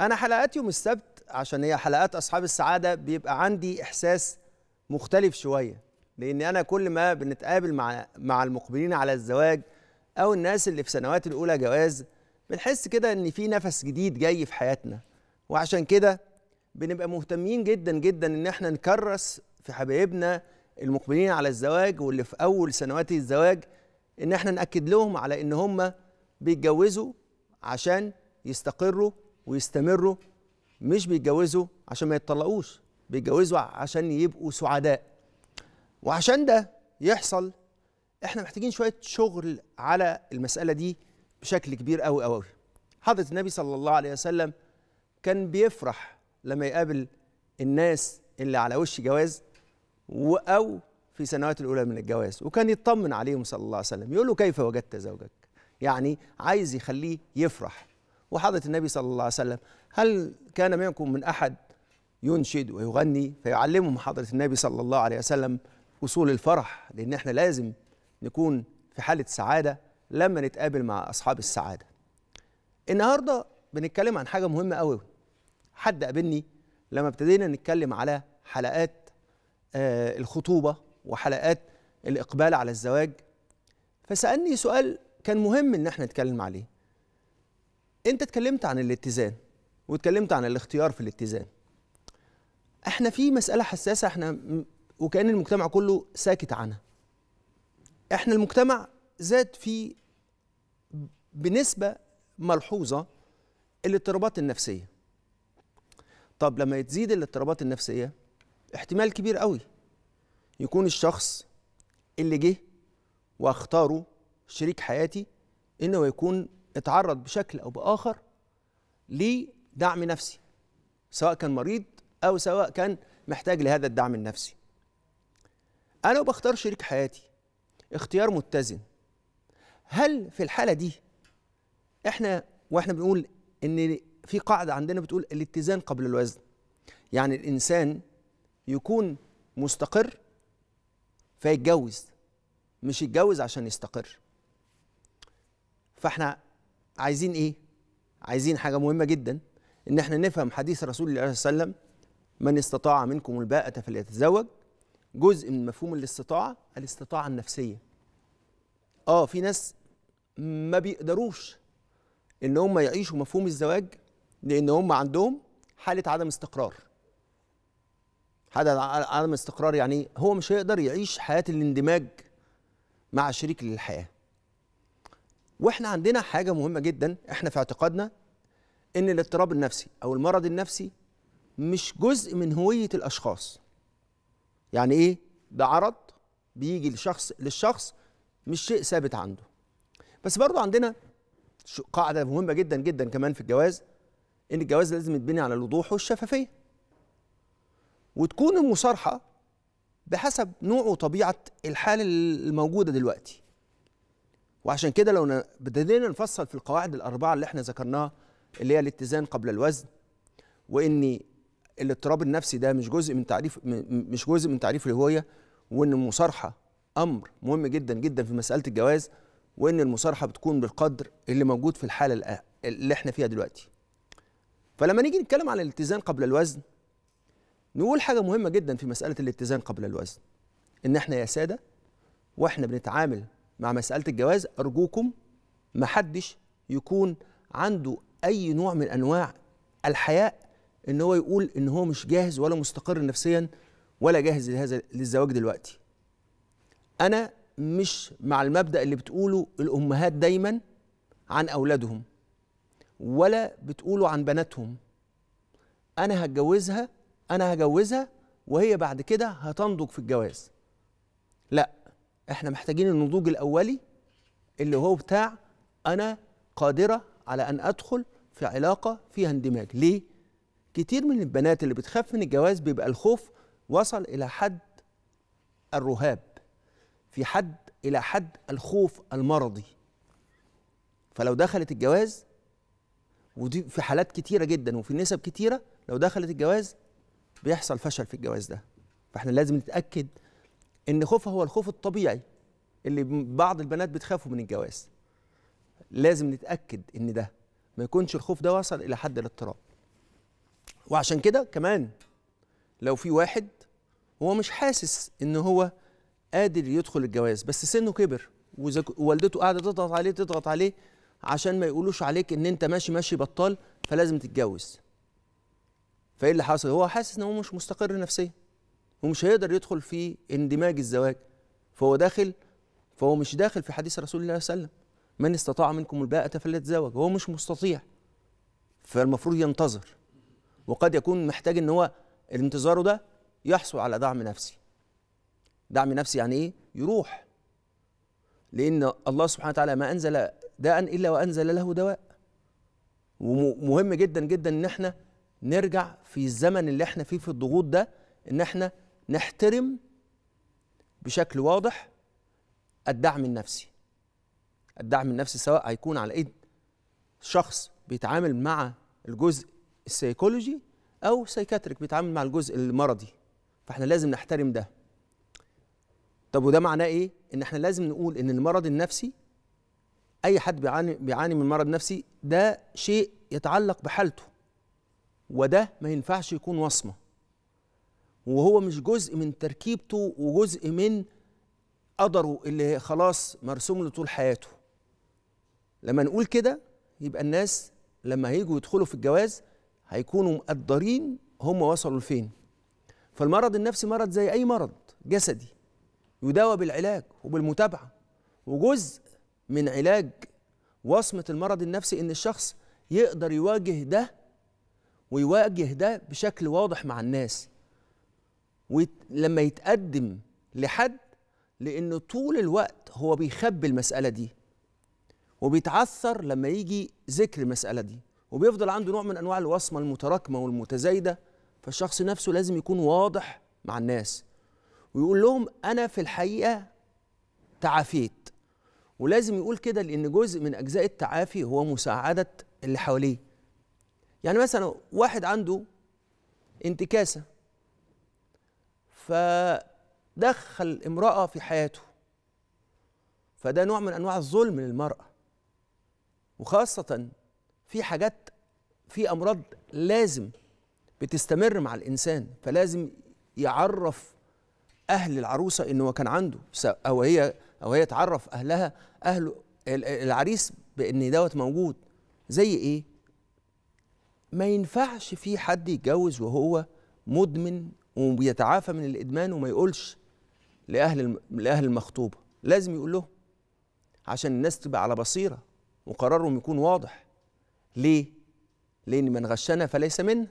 انا حلقات يوم السبت عشان هي حلقات اصحاب السعاده بيبقى عندي احساس مختلف شويه لان انا كل ما بنتقابل مع مع المقبلين على الزواج او الناس اللي في سنوات الاولى جواز بنحس كده ان في نفس جديد جاي في حياتنا وعشان كده بنبقى مهتمين جدا جدا ان احنا نكرس في حبايبنا المقبلين على الزواج واللي في اول سنوات الزواج ان احنا ناكد لهم على ان هم بيتجوزوا عشان يستقروا ويستمروا مش بيتجوزوا عشان ما يتطلقوش بيتجوزوا عشان يبقوا سعداء وعشان ده يحصل احنا محتاجين شويه شغل على المساله دي بشكل كبير قوي قوي حضره النبي صلى الله عليه وسلم كان بيفرح لما يقابل الناس اللي على وش جواز او في سنوات الاولى من الجواز وكان يطمن عليهم صلى الله عليه وسلم يقول له كيف وجدت زوجك يعني عايز يخليه يفرح وحضرة النبي صلى الله عليه وسلم هل كان منكم من أحد ينشد ويغني فيعلمهم حضرة النبي صلى الله عليه وسلم أصول الفرح لأن احنا لازم نكون في حالة سعادة لما نتقابل مع أصحاب السعادة النهاردة بنتكلم عن حاجة مهمة قوي حد قابلني لما ابتدينا نتكلم على حلقات آه، الخطوبة وحلقات الإقبال على الزواج فسألني سؤال كان مهم إن احنا نتكلم عليه انت اتكلمت عن الاتزان واتكلمت عن الاختيار في الاتزان احنا في مساله حساسه احنا وكان المجتمع كله ساكت عنها احنا المجتمع زاد في بنسبه ملحوظه الاضطرابات النفسيه طب لما تزيد الاضطرابات النفسيه احتمال كبير قوي يكون الشخص اللي جه واختاره شريك حياتي انه يكون اتعرض بشكل او باخر لدعم نفسي سواء كان مريض او سواء كان محتاج لهذا الدعم النفسي انا بختار شريك حياتي اختيار متزن هل في الحاله دي احنا واحنا بنقول ان في قاعده عندنا بتقول الاتزان قبل الوزن يعني الانسان يكون مستقر فيتجوز مش يتجوز عشان يستقر فاحنا عايزين ايه عايزين حاجه مهمه جدا ان احنا نفهم حديث رسول الله صلى الله عليه وسلم من استطاع منكم الباءة فليتزوج جزء من مفهوم الاستطاعه الاستطاعه النفسيه اه في ناس ما بيقدروش ان هم يعيشوا مفهوم الزواج لان هم عندهم حاله عدم استقرار حاله عدم استقرار يعني هو مش هيقدر يعيش حياه الاندماج مع شريك الحياه واحنا عندنا حاجه مهمه جدا احنا في اعتقادنا ان الاضطراب النفسي او المرض النفسي مش جزء من هويه الاشخاص يعني ايه ده عرض بيجي لشخص للشخص مش شيء ثابت عنده بس برضو عندنا قاعده مهمه جدا جدا كمان في الجواز ان الجواز لازم يتبني على الوضوح والشفافيه وتكون المصارحه بحسب نوع وطبيعه الحاله الموجوده دلوقتي وعشان كده لو ابتدينا نفصل في القواعد الاربعه اللي احنا ذكرناها اللي هي الاتزان قبل الوزن وان الاضطراب النفسي ده مش جزء من تعريف مش جزء من تعريف الهويه وان المصارحه امر مهم جدا جدا في مساله الجواز وان المصارحه بتكون بالقدر اللي موجود في الحاله اللي احنا فيها دلوقتي فلما نيجي نتكلم على الاتزان قبل الوزن نقول حاجه مهمه جدا في مساله الاتزان قبل الوزن ان احنا يا ساده واحنا بنتعامل مع مسألة الجواز أرجوكم محدش يكون عنده أي نوع من أنواع الحياء إن هو يقول إن هو مش جاهز ولا مستقر نفسيا ولا جاهز لهذا للزواج دلوقتي أنا مش مع المبدأ اللي بتقوله الأمهات دايما عن أولادهم ولا بتقوله عن بناتهم أنا هتجوزها أنا هجوزها وهي بعد كده هتنضج في الجواز لا احنا محتاجين النضوج الاولي اللي هو بتاع انا قادره على ان ادخل في علاقه فيها اندماج ليه كتير من البنات اللي بتخاف من الجواز بيبقى الخوف وصل الى حد الرهاب في حد الى حد الخوف المرضي فلو دخلت الجواز ودي في حالات كتيره جدا وفي نسب كتيره لو دخلت الجواز بيحصل فشل في الجواز ده فاحنا لازم نتاكد ان خوفها هو الخوف الطبيعي اللي بعض البنات بتخافوا من الجواز لازم نتاكد ان ده ما يكونش الخوف ده وصل الى حد الاضطراب وعشان كده كمان لو في واحد هو مش حاسس ان هو قادر يدخل الجواز بس سنه كبر ووالدته قاعده تضغط عليه تضغط عليه عشان ما يقولوش عليك ان انت ماشي ماشي بطال فلازم تتجوز فايه اللي حصل هو حاسس ان هو مش مستقر نفسيا ومش هيقدر يدخل في اندماج الزواج فهو داخل فهو مش داخل في حديث رسول الله صلى الله عليه وسلم من استطاع منكم الباءة فليتزوج هو مش مستطيع فالمفروض ينتظر وقد يكون محتاج ان هو انتظاره ده يحصل على دعم نفسي دعم نفسي يعني ايه يروح لان الله سبحانه وتعالى ما انزل داء الا وانزل له دواء ومهم جدا جدا ان احنا نرجع في الزمن اللي احنا فيه في الضغوط ده ان احنا نحترم بشكل واضح الدعم النفسي الدعم النفسي سواء هيكون على ايد شخص بيتعامل مع الجزء السيكولوجي او سايكاتريك بيتعامل مع الجزء المرضي فاحنا لازم نحترم ده طب وده معناه ايه ان احنا لازم نقول ان المرض النفسي اي حد بيعاني بيعاني من مرض نفسي ده شيء يتعلق بحالته وده ما ينفعش يكون وصمه وهو مش جزء من تركيبته وجزء من قدره اللي خلاص مرسوم له طول حياته لما نقول كده يبقى الناس لما هيجوا يدخلوا في الجواز هيكونوا مقدرين هم وصلوا لفين فالمرض النفسي مرض زي اي مرض جسدي يداوى بالعلاج وبالمتابعه وجزء من علاج وصمه المرض النفسي ان الشخص يقدر يواجه ده ويواجه ده بشكل واضح مع الناس ولما يتقدم لحد لأنه طول الوقت هو بيخبي المسألة دي وبيتعثر لما يجي ذكر المسألة دي وبيفضل عنده نوع من أنواع الوصمة المتراكمة والمتزايدة فالشخص نفسه لازم يكون واضح مع الناس ويقول لهم أنا في الحقيقة تعافيت ولازم يقول كده لأن جزء من أجزاء التعافي هو مساعدة اللي حواليه يعني مثلا واحد عنده انتكاسه فدخل امرأة في حياته فده نوع من أنواع الظلم للمرأة وخاصة في حاجات في أمراض لازم بتستمر مع الإنسان فلازم يعرف أهل العروسة إنه هو كان عنده أو هي أو هي تعرف أهلها أهل العريس بإن دوت موجود زي إيه؟ ما ينفعش في حد يتجوز وهو مدمن وبيتعافى من الادمان وما يقولش لاهل لاهل المخطوبه لازم يقول لهم عشان الناس تبقى على بصيره وقرارهم يكون واضح ليه لان من غشنا فليس منا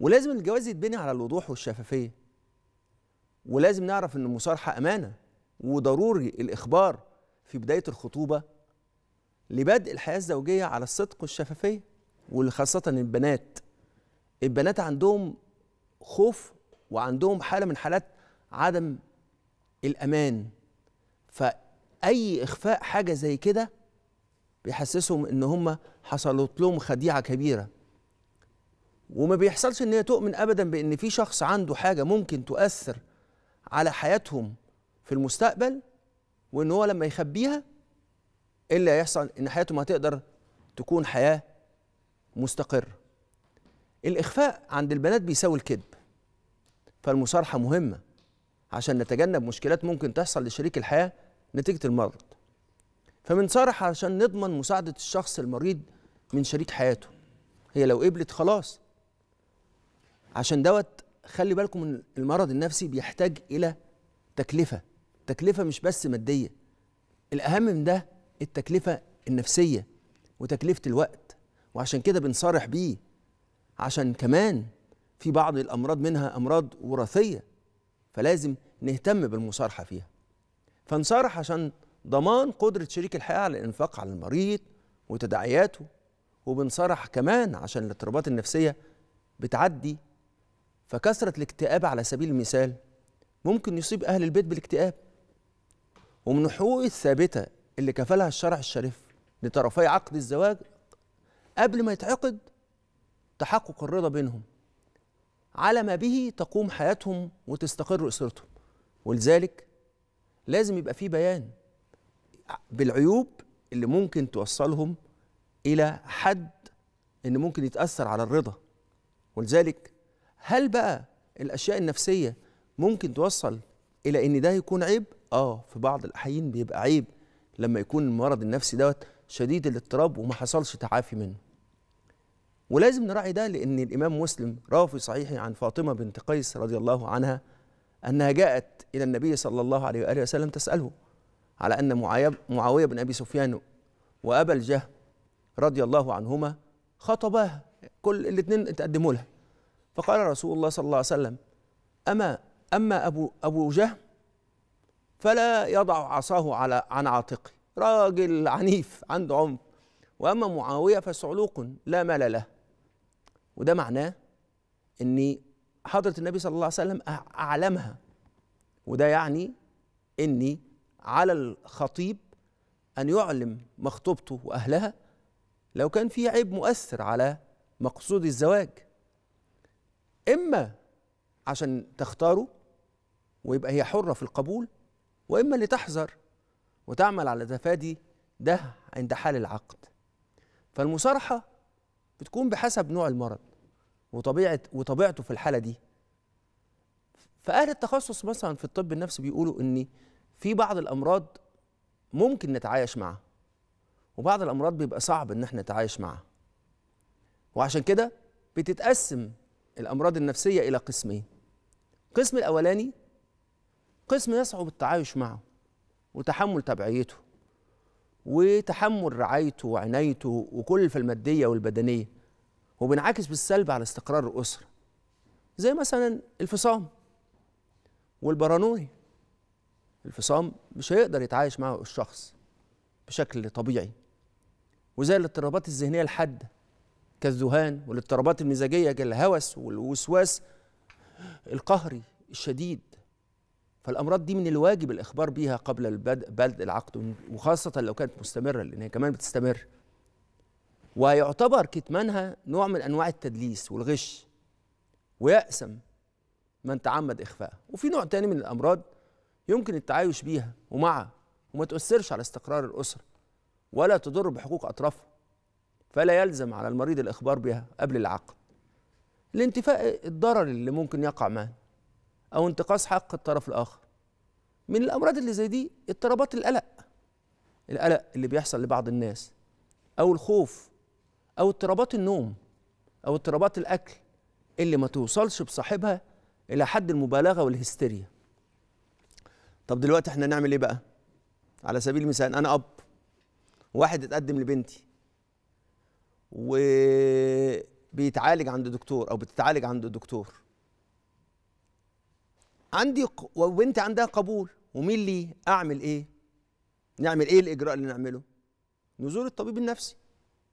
ولازم الجواز يتبني على الوضوح والشفافيه ولازم نعرف ان المصارحه امانه وضروري الاخبار في بدايه الخطوبه لبدء الحياه الزوجيه على الصدق والشفافيه وخاصه البنات البنات عندهم خوف وعندهم حاله من حالات عدم الامان فاي اخفاء حاجه زي كده بيحسسهم ان هم حصلت لهم خديعه كبيره وما بيحصلش ان هي تؤمن ابدا بان في شخص عنده حاجه ممكن تؤثر على حياتهم في المستقبل وان هو لما يخبيها الا إيه اللي هيحصل ان حياتهم هتقدر تكون حياه مستقره الإخفاء عند البنات بيساوي الكذب فالمصارحة مهمة عشان نتجنب مشكلات ممكن تحصل لشريك الحياة نتيجة المرض فبنصارح عشان نضمن مساعدة الشخص المريض من شريك حياته هي لو قبلت خلاص عشان دوت خلي بالكم من المرض النفسي بيحتاج إلى تكلفة تكلفة مش بس مادية الأهم من ده التكلفة النفسية وتكلفة الوقت وعشان كده بنصارح بيه عشان كمان في بعض الامراض منها امراض وراثيه فلازم نهتم بالمصارحه فيها فنصارح عشان ضمان قدره شريك الحياه على الانفاق على المريض وتداعياته وبنصارح كمان عشان الاضطرابات النفسيه بتعدي فكثره الاكتئاب على سبيل المثال ممكن يصيب اهل البيت بالاكتئاب ومن حقوق الثابته اللي كفلها الشرع الشريف لطرفي عقد الزواج قبل ما يتعقد تحقق الرضا بينهم على ما به تقوم حياتهم وتستقر اسرتهم ولذلك لازم يبقى في بيان بالعيوب اللي ممكن توصلهم الى حد ان ممكن يتاثر على الرضا ولذلك هل بقى الاشياء النفسيه ممكن توصل الى ان ده يكون عيب اه في بعض الاحيان بيبقى عيب لما يكون المرض النفسي دوت شديد الاضطراب وما حصلش تعافي منه ولازم نراعي ده لأن الإمام مسلم روى في صحيحه عن فاطمة بنت قيس رضي الله عنها أنها جاءت إلى النبي صلى الله عليه وآله وسلم تسأله على أن معاوية بن أبي سفيان وأبا الجهم رضي الله عنهما خطباها كل الاثنين اتقدموا لها فقال رسول الله صلى الله عليه وسلم أما أما أبو أبو جهم فلا يضع عصاه على عن عاتقه راجل عنيف عنده عنف وأما معاوية فسعلوق لا مال له وده معناه ان حضره النبي صلى الله عليه وسلم اعلمها وده يعني اني على الخطيب ان يعلم مخطوبته واهلها لو كان في عيب مؤثر على مقصود الزواج اما عشان تختاره ويبقى هي حره في القبول واما لتحذر وتعمل على تفادي ده عند حال العقد فالمصارحه بتكون بحسب نوع المرض وطبيعه وطبيعته في الحاله دي فاهل التخصص مثلا في الطب النفسي بيقولوا ان في بعض الامراض ممكن نتعايش معها وبعض الامراض بيبقى صعب ان احنا نتعايش معها وعشان كده بتتقسم الامراض النفسيه الى قسمين القسم الاولاني قسم يصعب التعايش معه وتحمل تبعيته وتحمل رعايته وعنايته وكلفة المادية والبدنية وبينعكس بالسلب على استقرار الأسرة زي مثلا الفصام والبرانوي الفصام مش هيقدر يتعايش معه الشخص بشكل طبيعي وزي الاضطرابات الذهنية الحادة كالذهان والاضطرابات المزاجية كالهوس والوسواس القهري الشديد فالامراض دي من الواجب الاخبار بيها قبل البدء بدء العقد وخاصه لو كانت مستمره لان هي كمان بتستمر ويعتبر كتمانها نوع من انواع التدليس والغش ويأسم من تعمد اخفائها وفي نوع تاني من الامراض يمكن التعايش بيها ومع وما تؤثرش على استقرار الاسره ولا تضر بحقوق اطرافها فلا يلزم على المريض الاخبار بها قبل العقد لانتفاء الضرر اللي ممكن يقع معاه او انتقاص حق الطرف الاخر من الامراض اللي زي دي اضطرابات القلق القلق اللي بيحصل لبعض الناس او الخوف او اضطرابات النوم او اضطرابات الاكل اللي ما توصلش بصاحبها الى حد المبالغه والهستيريا طب دلوقتي احنا نعمل ايه بقى على سبيل المثال انا اب واحد اتقدم لبنتي وبيتعالج عند دكتور او بتتعالج عند دكتور عندي وبنتي عندها قبول ومين لي اعمل ايه نعمل ايه الاجراء اللي نعمله نزور الطبيب النفسي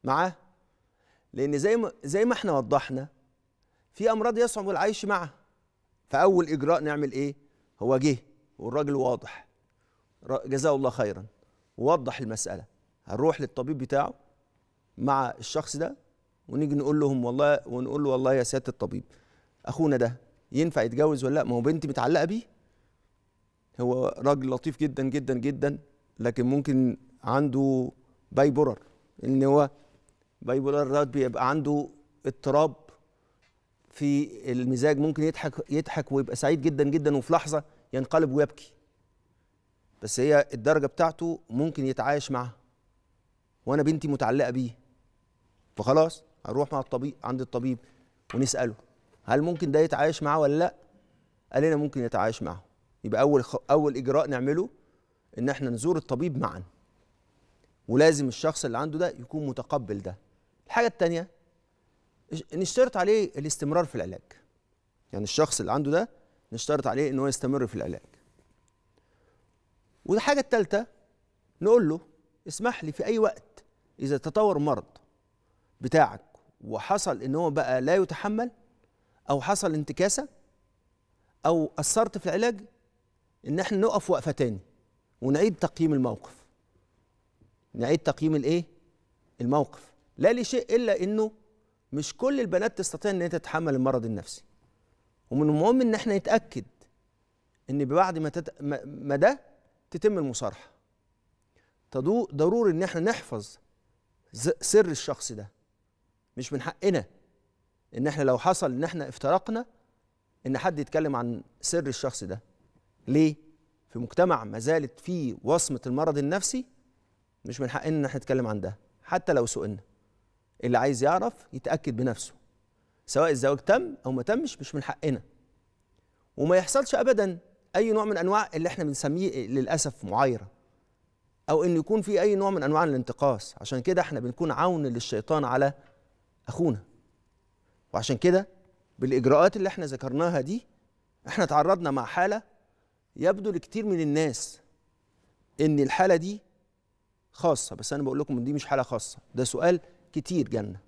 معاه لان زي ما زي ما احنا وضحنا في امراض يصعب العيش معها فاول اجراء نعمل ايه هو جه والراجل واضح جزاه الله خيرا ووضح المساله هنروح للطبيب بتاعه مع الشخص ده ونيجي نقول لهم والله ونقول له والله يا سياده الطبيب اخونا ده ينفع يتجوز ولا لا ما هو بنتي متعلقه بيه هو راجل لطيف جدا جدا جدا لكن ممكن عنده باي برر ان هو بايبولار دوت بيبقى عنده اضطراب في المزاج ممكن يضحك يضحك ويبقى سعيد جدا جدا وفي لحظه ينقلب ويبكي بس هي الدرجه بتاعته ممكن يتعايش معها وانا بنتي متعلقه بيه فخلاص هنروح مع الطبيب عند الطبيب ونساله هل ممكن ده يتعايش معاه ولا لا قال لنا ممكن يتعايش معه يبقى اول خ... اول اجراء نعمله ان احنا نزور الطبيب معا ولازم الشخص اللي عنده ده يكون متقبل ده الحاجه التانية نشترط عليه الاستمرار في العلاج يعني الشخص اللي عنده ده نشترط عليه ان هو يستمر في العلاج والحاجه التالتة نقول له اسمح لي في اي وقت اذا تطور مرض بتاعك وحصل ان هو بقى لا يتحمل او حصل انتكاسه او اثرت في العلاج ان احنا نقف وقفه تاني ونعيد تقييم الموقف نعيد تقييم الايه الموقف لا لشيء الا انه مش كل البنات تستطيع ان هي تتحمل المرض النفسي ومن المهم ان احنا نتاكد ان بعد ما, تت... ما ده تتم المصارحه تدو... ضروري ان احنا نحفظ ز... سر الشخص ده مش من حقنا ان احنا لو حصل ان احنا افترقنا ان حد يتكلم عن سر الشخص ده ليه في مجتمع ما زالت فيه وصمه المرض النفسي مش من حقنا ان احنا نتكلم عن ده حتى لو سئلنا اللي عايز يعرف يتاكد بنفسه سواء الزواج تم او ما تمش مش من حقنا وما يحصلش ابدا اي نوع من انواع اللي احنا بنسميه للاسف معايره او ان يكون في اي نوع من انواع الانتقاص عشان كده احنا بنكون عون للشيطان على اخونا وعشان كده بالاجراءات اللي احنا ذكرناها دي احنا تعرضنا مع حاله يبدو لكتير من الناس ان الحاله دي خاصه بس انا بقول لكم ان دي مش حاله خاصه ده سؤال كتير جنه